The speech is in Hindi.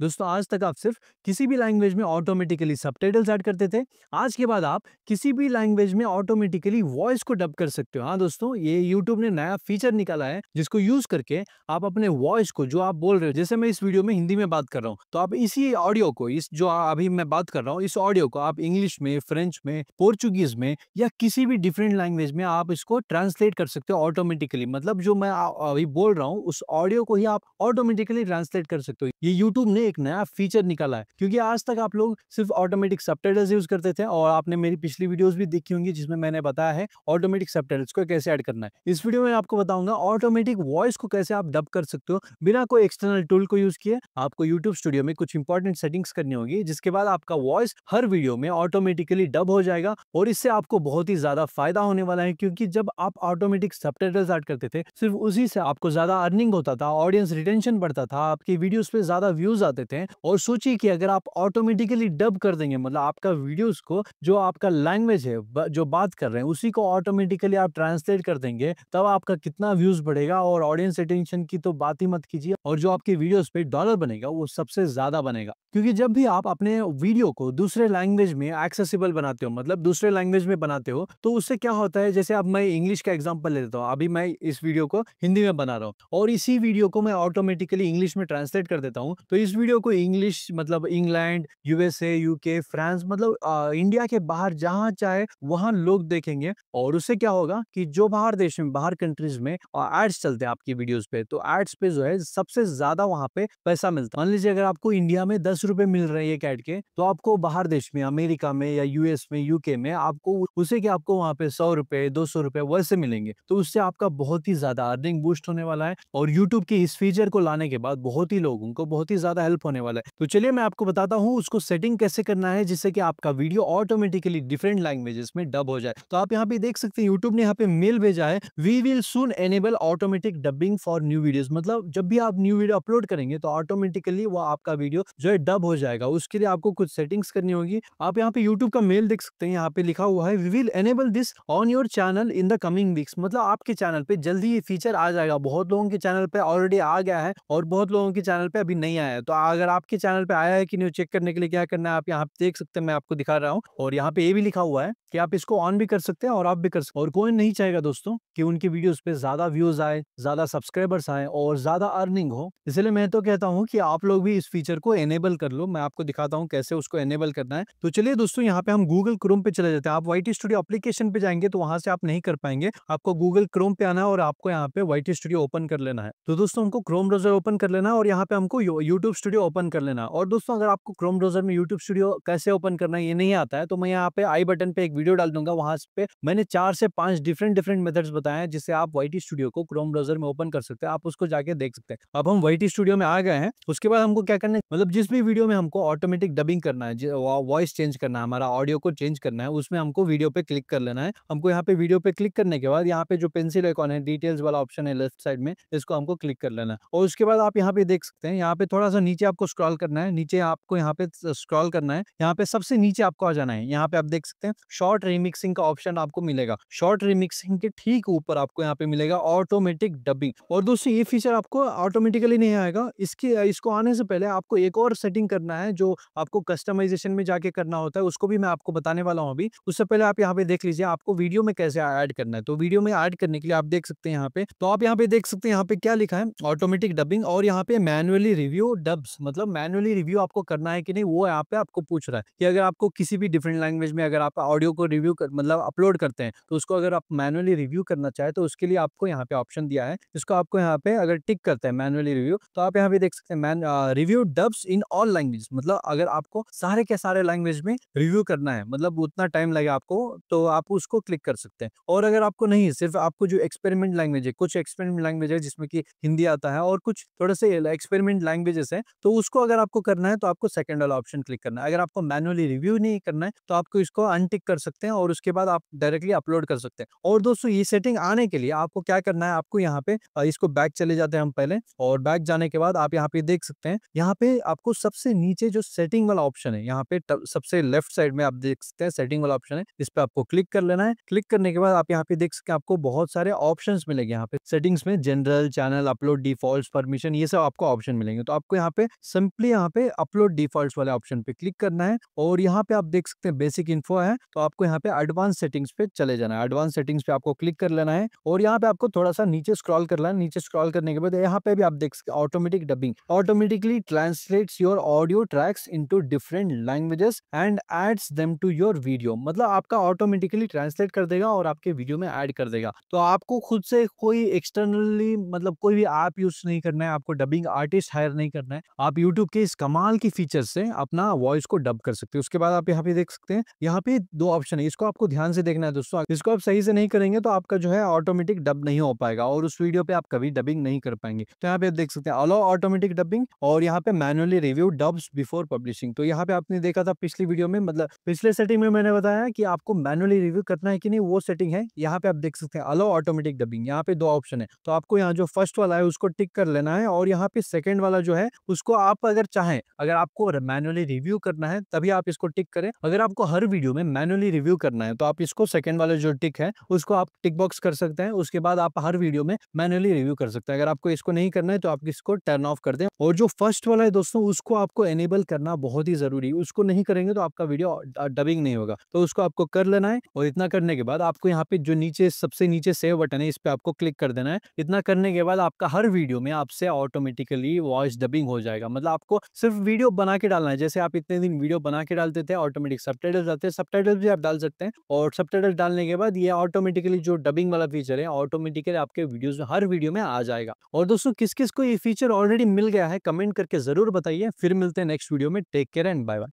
दोस्तों आज तक आप सिर्फ किसी भी लैंग्वेज में ऑटोमेटिकली सब ऐड करते थे आज के बाद आप किसी भी लैंग्वेज में ऑटोमेटिकली वॉइस को डब कर सकते हो हाँ दोस्तों ये यूट्यूब ने नया फीचर निकाला है जिसको यूज करके आप अपने वॉइस को जो आप बोल रहे हो जैसे मैं इस वीडियो में हिंदी में बात कर रहा हूँ तो आप इसी ऑडियो को इस जो अभी मैं बात कर रहा हूँ इस ऑडियो को आप इंग्लिश में फ्रेंच में पोर्चुगीज में या किसी भी डिफरेंट लैंग्वेज में आप इसको ट्रांसलेट कर सकते हो ऑटोमेटिकली मतलब जो मैं अभी बोल रहा हूँ उस ऑडियो को ही आप ऑटोमेटिकली ट्रांसलेट कर सकते हो ये यूट्यूब ने एक नया फीचर निकाला है क्योंकि आज तक आप लोग सिर्फ ऑटोमेटिक सबटाइटल्स यूज करते थे और आपने मेरी पिछली वीडियोस भी देखी होंगी जिसमें मैंने बताया है ऑटोमेटिक सबटाइटल्स को कैसे ऐड करना है इस वीडियो में आपको बताऊंगा ऑटोमेटिक वॉइस को कैसे आप डब कर सकते हो बिना कोई एक्सटर्नल टूल को यूज किए आपको यूट्यूब स्टूडियो में कुछ इंपॉर्टेंट सेटिंग्स करनी होगी जिसके बाद आपका वॉइस हर वीडियो में ऑटोमेटिकली डब हो जाएगा और इससे आपको बहुत ही ज्यादा फायदा होने वाला है क्योंकि जब आप ऑटोमेटिक सबटाइटल्स ऐड करते थे सिर्फ उसी से आपको ज्यादा अर्निंग होता था ऑडियंस रिटेंशन बढ़ता था आपकी वीडियोस पे ज्यादा व्यूज आते बता देते हैं और सोचिए कि अगर आप ऑटोमेटिकली डब कर देंगे मतलब आपका वीडियोस को जो आपका लैंग्वेज है जो बात कर रहे हैं उसी को ऑटोमेटिकली आप ट्रांसलेट कर देंगे तब आपका कितना व्यूज बढ़ेगा और ऑडियंस अटेंशन की तो बात ही मत कीजिए और जो आपके वीडियोज पे डॉलर बनेगा वो सबसे ज्यादा बनेगा क्योंकि जब भी आप अपने वीडियो को दूसरे लैंग्वेज में एक्सेसिबल बनाते हो मतलब दूसरे लैंग्वेज में बनाते हो तो उससे क्या होता है जैसे अब मैं इंग्लिश का एग्जाम्पल ले देता हूँ अभी मैं इस वीडियो को हिंदी में बना रहा हूँ और इसी वीडियो को मैं ऑटोमेटिकली इंग्लिश में ट्रांसलेट कर देता हूँ तो इस वीडियो को इंग्लिश मतलब इंग्लैंड यूएसए यूके फ्रांस मतलब आ, इंडिया के बाहर जहां चाहे वहां लोग देखेंगे और उससे क्या होगा कि जो बाहर देश में बाहर कंट्रीज में एड्स चलते हैं आपकी वीडियोस पे तो एड्स पे जो है सबसे ज्यादा वहां पे पैसा मिलता है मान लीजिए अगर आपको इंडिया में दस रुपए मिल रहे हैं एक एड के तो आपको बाहर देश में अमेरिका में या यूएस में यूके में आपको उसे क्या आपको वहाँ पे सौ रुपए दो सौ रुपए वैसे मिलेंगे तो उससे आपका बहुत ही ज्यादा अर्निंग बूस्ट होने वाला है और यूट्यूब की इस फीचर को लाने के बाद बहुत ही लोगों को बहुत ही ज्यादा हेल्प हेल्प होने वाला है तो चलिए मैं आपको बताता हूँ उसको सेटिंग कैसे करना है जिससे कि आपका वीडियो ऑटोमेटिकली डिफरेंट लैंग्वेजेस में डब हो जाए तो आप यहाँ पे देख सकते हैं यूट्यूब ने यहाँ पे मेल भेजा है we will soon enable automatic dubbing for new videos मतलब जब भी आप न्यू वीडियो अपलोड करेंगे तो ऑटोमेटिकली वो आपका वीडियो जो है डब हो जाएगा उसके लिए आपको कुछ सेटिंग्स करनी होगी आप यहाँ पे यूट्यूब का मेल देख सकते हैं यहाँ पे लिखा हुआ है we will enable this on your channel in the coming weeks मतलब आपके चैनल पे जल्दी ये फीचर आ जाएगा बहुत लोगों के चैनल पे ऑलरेडी आ गया है और बहुत लोगों के चैनल पे अभी नहीं आया है तो अगर आपके चैनल पे आया है कि न्यूज चेक करने के लिए क्या करना है आप यहाँ पे देख सकते हैं मैं आपको दिखा रहा हूँ और यहाँ पे ये भी लिखा हुआ है कि आप इसको ऑन भी कर सकते हैं और आप भी कर सकते हैं और कोई नहीं चाहेगा दोस्तों कि उनकी वीडियोस पे ज्यादा व्यूज आए ज्यादा सब्सक्राइबर्स आए और ज्यादा अर्निंग हो इसलिए मैं तो कहता हूँ कि आप लोग भी इस फीचर को एनेबल कर लो मैं आपको दिखाता हूँ कैसे उसको एनेबल करना है तो चलिए दोस्तों यहाँ पे हम गूगल क्रोम पे चले जाते हैं आप वाई स्टूडियो अपलीकेशन पे जाएंगे तो वहां से आप नहीं कर पाएंगे आपको गूगल क्रोम पे आना है और आपको यहाँ पे व्हाइट स्टूडियो ओपन कर लेना है तो दोस्तों हमको क्रोम ब्राउजर ओपन कर लेना है और यहाँ पे हमको यूट्यूब स्टूडियो स्टूडियो ओपन कर लेना और दोस्तों अगर आपको क्रोम ब्राउजर में यूट्यूब स्टूडियो कैसे ओपन करना ये नहीं आता है तो मैं यहाँ पे आई बटन पे एक वीडियो डाल दूंगा वहां पे मैंने चार से पांच डिफरेंट डिफरेंट मेथड्स बताए हैं जिससे आप वाई स्टूडियो को क्रोम ब्राउजर में ओपन कर सकते हैं आप उसको जाके देख सकते हैं अब हम वाई स्टूडियो में आ गए हैं उसके बाद हमको क्या करना है मतलब जिस भी वीडियो में हमको ऑटोमेटिक डबिंग करना है वॉइस चेंज करना है हमारा ऑडियो को चेंज करना है उसमें हमको वीडियो पे क्लिक कर लेना है हमको यहाँ पे वीडियो पे क्लिक करने के बाद यहाँ पे जो पेंसिल आइकॉन है डिटेल्स वाला ऑप्शन है लेफ्ट साइड में इसको हमको क्लिक कर लेना है और उसके बाद आप यहाँ पे देख सकते हैं यहाँ पे थोड़ा सा नीचे नीचे आपको स्क्रॉल करना है नीचे आपको यहाँ पे स्क्रॉल करना है यहाँ पे सबसे नीचे आपको आ जाना है यहाँ पे आप देख सकते हैं शॉर्ट रिमिक्सिंग का ऑप्शन आपको मिलेगा शॉर्ट रिमिक्सिंग के ठीक ऊपर आपको यहाँ पे मिलेगा ऑटोमेटिक डबिंग और दोस्तों ये फीचर आपको ऑटोमेटिकली नहीं आएगा इसके इसको आने से पहले आपको एक और सेटिंग करना है जो आपको कस्टमाइजेशन में जाके करना होता है उसको भी मैं आपको बताने वाला हूँ अभी उससे पहले आप यहाँ पे देख लीजिए आपको वीडियो में कैसे ऐड करना है तो वीडियो में ऐड करने के लिए आप देख सकते हैं यहाँ पे तो आप यहाँ पे देख सकते हैं यहाँ पे क्या लिखा है ऑटोमेटिक डबिंग और यहाँ पे मैनुअली रिव्यू डब वर्ब्स मतलब मैनुअली रिव्यू आपको करना है कि नहीं वो यहाँ पे आपको पूछ रहा है कि अगर आपको किसी भी डिफरेंट लैंग्वेज में अगर आप ऑडियो को रिव्यू कर मतलब अपलोड करते हैं तो उसको अगर आप मैनुअली रिव्यू करना चाहे तो उसके लिए आपको यहाँ पे ऑप्शन दिया है जिसको आपको यहाँ पे अगर टिक करते हैं मैनुअली रिव्यू तो आप यहाँ पे देख सकते हैं review dubs in all language मतलब अगर आपको सारे के सारे लैंग्वेज में रिव्यू करना है मतलब उतना टाइम लगे आपको तो आप उसको क्लिक कर सकते हैं और अगर आपको नहीं सिर्फ आपको जो एक्सपेरिमेंट लैंग्वेज है कुछ एक्सपेरिमेंट लैंग्वेज है जिसमें कि हिंदी आता है और कुछ थोड़े से एक्सपेरिमेंट लैंग्वेजेस है तो उसको अगर आपको करना है तो आपको सेकेंड वाला ऑप्शन क्लिक करना है अगर आपको मैनुअली रिव्यू नहीं करना है तो आपको इसको अनटिक कर सकते हैं और उसके बाद आप डायरेक्टली अपलोड कर सकते हैं और दोस्तों ये सेटिंग आने के लिए आपको क्या करना है आपको यहाँ पे इसको बैक चले जाते हैं हम पहले और बैक जाने के बाद आप यहाँ पे देख सकते हैं यहाँ पे आपको सबसे नीचे जो सेटिंग वाला ऑप्शन है यहाँ पे सबसे लेफ्ट साइड में आप देख सकते हैं सेटिंग वाला ऑप्शन है इस पर आपको क्लिक कर लेना है क्लिक करने के बाद आप यहाँ पे देख सकते हैं आपको बहुत सारे ऑप्शन मिलेंगे यहाँ पे सेटिंग्स में general channel upload default permission ये सब आपको ऑप्शन मिलेंगे तो आपको यहाँ पे सिंपली यहाँ पे अपलोड डिफॉल्ट वाले ऑप्शन पे क्लिक करना है और यहाँ पे आप देख सकते हैं बेसिक इन्फो है तो आपको यहाँ पे एडवांस सेटिंग्स पे चले जाना है एडवांस सेटिंग्स पे आपको क्लिक कर लेना है और यहाँ पे आपको थोड़ा सा नीचे स्क्रॉल कर लेना नीचे स्क्रॉल करने के बाद यहाँ पे भी आप देख सकते automatic dubbing automatically translates your audio tracks in different languages and adds them to your video मतलब आपका ऑटोमेटिकली ट्रांसलेट कर देगा और आपके वीडियो में एड कर देगा तो आपको खुद से कोई एक्सटर्नली मतलब कोई भी ऐप यूज नहीं करना है आपको डबिंग आर्टिस्ट हायर नहीं करना है आप यूट्यूब के इस कमाल की फीचर से अपना वॉइस को डब कर सकते हैं उसके बाद आप यहाँ पे देख सकते हैं यहाँ पे दो ऑप्शन है इसको आपको ध्यान से देखना है दोस्तों इसको आप सही से नहीं करेंगे तो आपका जो है ऑटोमेटिक डब नहीं हो पाएगा और उस वीडियो पे आप कभी डबिंग नहीं कर पाएंगे तो यहाँ पे आप देख सकते हैं अलाउ ऑटोमेटिक डबिंग और यहाँ पे manually review dubs before publishing तो यहाँ पे आपने देखा था पिछली वीडियो में मतलब पिछले सेटिंग में मैंने बताया कि आपको मैनुअली रिव्यू करना है कि नहीं वो सेटिंग है यहाँ पे आप देख सकते हैं अलाउ ऑटोमेटिक डबिंग यहाँ पे दो ऑप्शन है तो आपको यहाँ जो फर्स्ट वाला है उसको टिक कर लेना है और यहाँ पे सेकेंड वाला जो है उसको आप अगर चाहें अगर आपको मैनुअली रिव्यू करना है तभी आप इसको टिक करें अगर आपको हर वीडियो में मैनुअली रिव्यू करना है तो आप इसको सेकंड वाले जो टिक है उसको आप टिक बॉक्स कर सकते हैं उसके बाद आप हर वीडियो में मैनुअली रिव्यू कर सकते हैं अगर आपको इसको नहीं करना है तो आप इसको टर्न ऑफ कर दें और जो फर्स्ट वाला है दोस्तों उसको आपको एनेबल करना बहुत ही जरूरी है उसको नहीं करेंगे तो आपका वीडियो डबिंग नहीं होगा तो उसको आपको कर लेना है और इतना करने के बाद आपको यहाँ पे जो नीचे सबसे नीचे सेव बटन है इस पर आपको क्लिक कर देना है इतना करने के बाद आपका हर वीडियो में आपसे ऑटोमेटिकली वॉइस डबिंग हो जाएगा जाएगा मतलब आपको सिर्फ वीडियो बना के डालना है जैसे आप इतने दिन वीडियो बना के डालते थे ऑटोमेटिक सब टाइटल हैं सब भी आप डाल सकते हैं और सब टाइटल डालने के बाद ये ऑटोमेटिकली जो डबिंग वाला फीचर है ऑटोमेटिकली आपके वीडियोज में हर वीडियो में आ जाएगा और दोस्तों किस किस को ये फीचर ऑलरेडी मिल गया है कमेंट करके जरूर बताइए फिर मिलते हैं नेक्स्ट वीडियो में take care and bye bye